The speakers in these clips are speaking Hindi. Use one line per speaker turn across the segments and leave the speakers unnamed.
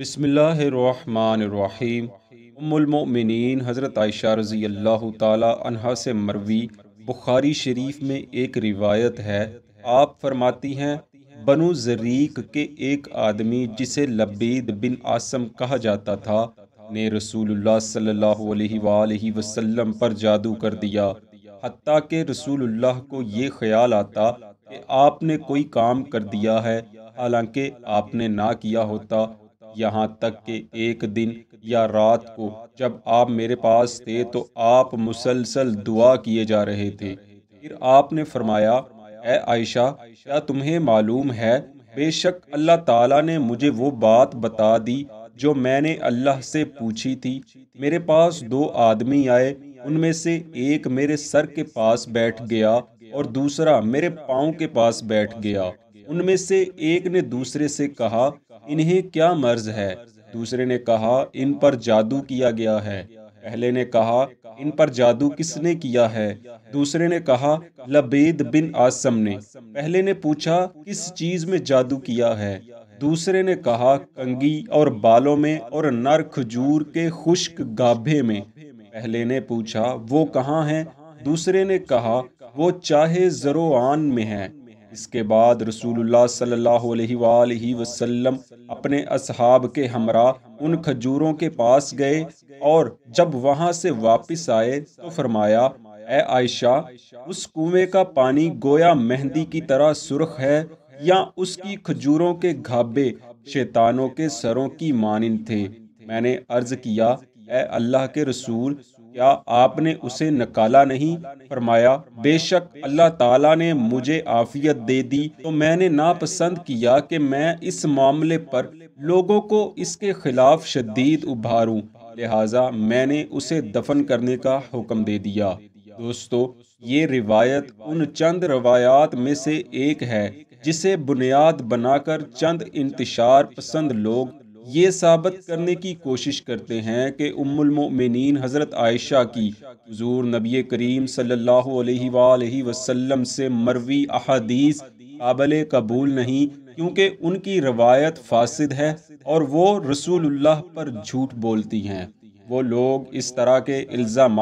बसमीम उम्मिन हज़रत आयशा रज़ी अल्लाह तहा से मरवी बुखारी शरीफ में एक रिवायत है आप फरमाती हैं बनु जरीक के एक आदमी जिसे लबीद बिन आसम कहा जाता था ने रसूलुल्लाह सल्लल्लाहु अलैहि वसल्लम पर जादू कर दिया हती के रसूलुल्लाह को ये ख्याल आता कि आपने कोई काम कर दिया है हालांकि आपने ना किया होता यहाँ तक कि एक दिन या रात को जब आप मेरे पास थे तो आप मुसलसल दुआ किए जा रहे थे फिर आपने फरमाया ऐ आयशा क्या तुम्हें मालूम है बेशक अल्लाह ताला ने मुझे वो बात बता दी जो मैंने अल्लाह से पूछी थी मेरे पास दो आदमी आए उनमें से एक मेरे सर के पास बैठ गया और दूसरा मेरे पाँव के पास बैठ गया उनमें से एक ने दूसरे से कहा इन्हें क्या मर्ज है दूसरे ने कहा इन पर जादू किया गया है पहले ने कहा इन पर जादू किसने किया है दूसरे ने कहा लबेद बिन आसम ने पहले ने पूछा किस चीज में जादू किया है दूसरे ने कहा कंगी और बालों में और नर खजूर के खुश्क गाभे में पहले ने पूछा वो कहाँ है दूसरे ने कहा वो चाहे जरोआन में है इसके बाद रसूलुल्लाह सल्लल्लाहु अलैहि वसल्लम अपने असहाब के हमरा उन खजूरों के पास गए और जब वहाँ से वापस आए तो फरमाया आयशा उस कुएं का पानी गोया मेहंदी की तरह सुर्ख है या उसकी खजूरों के घाबे शैतानों के सरों की मानिन थे मैंने अर्ज किया अल्लाह के रसूल क्या आपने उसे नकाला नहीं फरमाया बेशक अल्लाह ताला ने मुझे आफियत दे दी तो मैंने नापसंद किया कि मैं इस मामले पर लोगों को इसके खिलाफ शदीद उभारू लिहाजा मैंने उसे दफन करने का हुक्म दे दिया दोस्तों ये रिवायत उन चंद रवायात में से एक है जिसे बुनियाद बनाकर चंद इंतशार पसंद लोग ये साबित करने की कोशिश करते हैं कि उम्मुलमिन हज़रत आयशा की हजूर नबी करीम सल्लल्लाहु अलैहि वसल्लम से मरवी अहादीस काबिल कबूल नहीं क्योंकि उनकी रवायत फासिद है और वो रसूलुल्लाह पर झूठ बोलती हैं वो लोग इस तरह के इल्ज़ाम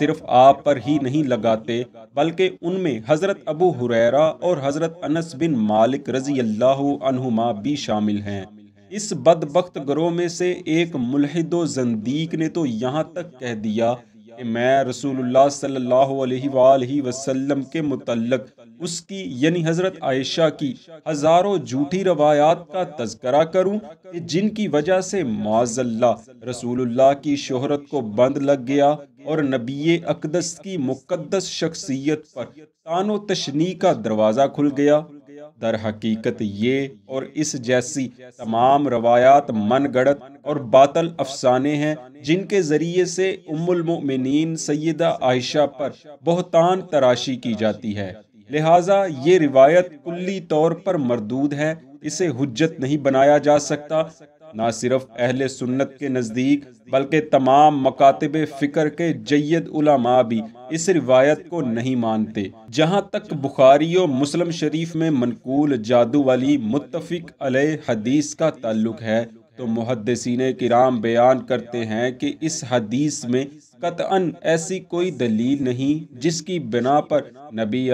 सिर्फ आप पर ही नहीं लगाते बल्कि उनमें हज़रत अबू हुरैरा और हज़रत अनस बिन मालिक रज़ी अल्लाह भी शामिल हैं इस बदबख्त ग्रोह में से एक मुलहद जंदीक ने तो यहाँ तक कह दिया कि मैं रसूलुल्लाह सल्लल्लाहु अलैहि वसल्लम के मुतलक उसकी यानी हज़रत आयशा की हज़ारों झूठी रवायात का तस्करा करूं कि जिनकी वजह से माजल्ला रसूलुल्लाह की शोहरत को बंद लग गया और नबी अकदस की मुकदस शख्सियत पर तानो तशनी का दरवाज़ा खुल गया दर हकीकत ये और इस जैसी तमाम रवायात मन गढ़त और बातल अफसाने हैं जिनके ज़रिए से उम्मिन सयदा आयशा पर बहुतान तराशी की जाती है लिहाजा ये रिवायत कुल्ली तौर पर मरदूद है इसे हजत नहीं बनाया जा सकता ना सिर्फ अहल सुन्नत के नज़दीक बल्कि तमाम मकातब फ़िक्र के जैद उलमा भी इस रिवायत को नहीं मानते जहाँ तक बुखारी और मुस्लिम शरीफ में मनकूल जादू वाली मुतफ़िक अलह हदीस का ताल्लुक है तो मुहदसिन किराम बयान करते हैं कि इस हदीस में कतअन ऐसी कोई दलील नहीं जिसकी बिना पर नबी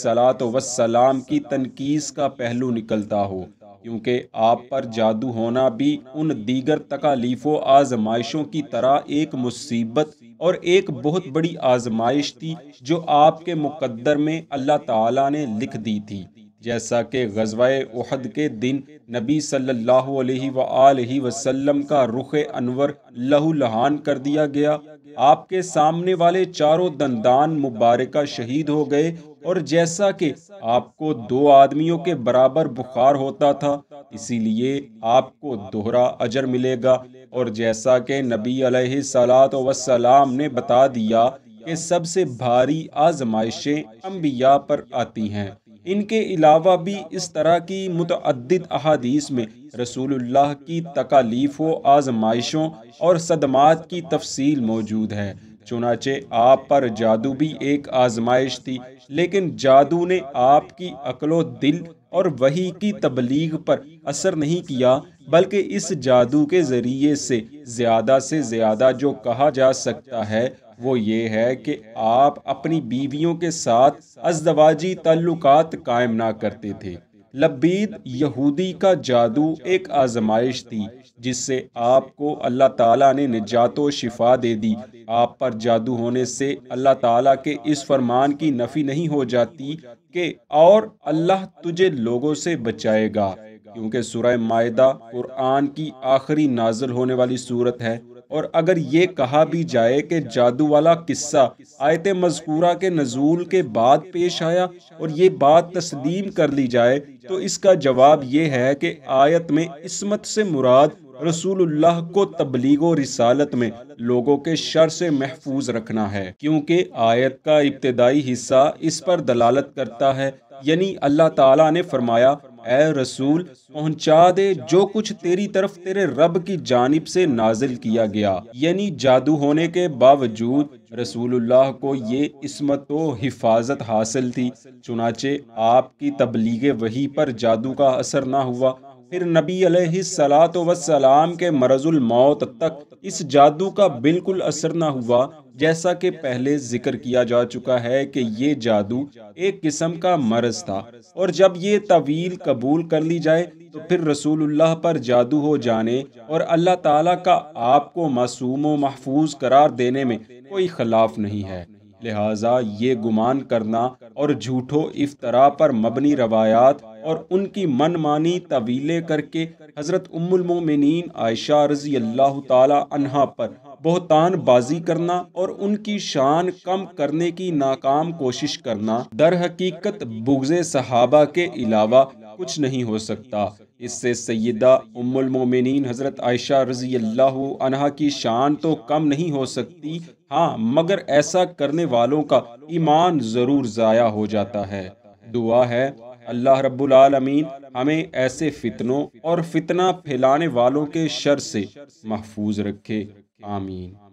सलात वसलाम की तनकीस का पहलू निकलता हो क्योंकि आप पर जादू होना भी उन दीगर तकालीफ़ो आजमाइशों की तरह एक मुसीबत और एक बहुत बड़ी आजमाइश थी जो आपके मुकद्दर में अल्लाह ताला ने लिख दी थी जैसा कि गजवाए उहद के दिन नबी सल्लल्लाहु अलैहि वसल्लम का रुख अनवर लहूलहान कर दिया गया आपके सामने वाले चारों दंदान मुबारक शहीद हो गए और जैसा कि आपको दो आदमियों के बराबर बुखार होता था इसीलिए आपको दोहरा अजर मिलेगा और जैसा कि नबी सलात वसलाम ने बता दिया कि सबसे भारी आजमाइशें अम्बिया पर आती हैं इनके अलावा भी इस तरह की मुतद अहादीस में रसूलुल्लाह की तकालीफों आजमाइशों और सदमात की तफसील मौजूद है चुनाचे आप पर जादू भी एक आजमाइश थी लेकिन जादू ने आपकी अकलो दिल और वही की तबलीग पर असर नहीं किया बल्कि इस जादू के ज़रिए से ज़्यादा से ज़्यादा जो कहा जा सकता है वो ये है कि आप अपनी बीवियों के साथ अजदवाजी तल्लुकात कायम ना करते थे लबीद यहूदी का जादू एक आजमाइश थी जिससे आपको अल्लाह ताला ने निजात व शिफा दे दी आप पर जादू होने से अल्लाह ताला के इस फरमान की नफ़ी नहीं हो जाती कि और अल्लाह तुझे लोगों से बचाएगा क्योंकि सुरह मायदा कुरान की आखिरी नाजल होने वाली सूरत है और अगर ये कहा भी जाए कि जादू वाला किस्सा आयत मजकूरा के नजूल के बाद पेश आया और ये बात तस्लीम कर ली जाए तो इसका जवाब ये है कि आयत में इसमत से मुराद रसूलुल्लाह को तबलीगो रिसालत में लोगों के शर से महफूज रखना है क्योंकि आयत का इब्तदाई हिस्सा इस पर दलालत करता है यानी अल्लाह ताला ने फरमाया ए रसूल पहुंचा दे जो कुछ तेरी तरफ तेरे रब की जानब से नाजिल किया गया यानी जादू होने के बावजूद रसूलुल्लाह को ये इसमत हिफाजत हासिल थी चुनाचे आपकी तबलीग वही पर जादू का असर ना हुआ फिर नबी सलात वसलाम के मरजुल मौत तक इस जादू का बिल्कुल असर ना हुआ जैसा कि पहले जिक्र किया जा चुका है कि ये जादू एक किस्म का मर्ज था और जब ये तवील कबूल कर ली जाए तो फिर रसूलुल्लाह पर जादू हो जाने और अल्लाह ताला का आपको मासूम महफूज करार देने में कोई खिलाफ नहीं है लिहाजा ये गुमान करना और झूठो इफ्तरा पर मबनी रवायात और उनकी मनमानी तवीले करके हज़रत उम्मुलमोमिन आयशा रज़ी अल्लाह तहा पर बहुतान बाजी करना और उनकी शान कम करने की नाकाम कोशिश करना दर हकीकत बुगज़ सहाबा के अलावा कुछ नहीं हो सकता इससे सैदा उम्मिन हज़रत आयशा रज़ी अल्लाह की शान तो कम नहीं हो सकती हाँ मगर ऐसा करने वालों का ईमान ज़रूर ज़ाया हो जाता है दुआ है अल्लाह आलमीन हमें ऐसे फितनों और फितना फैलाने वालों के शर से महफूज रखे आमीन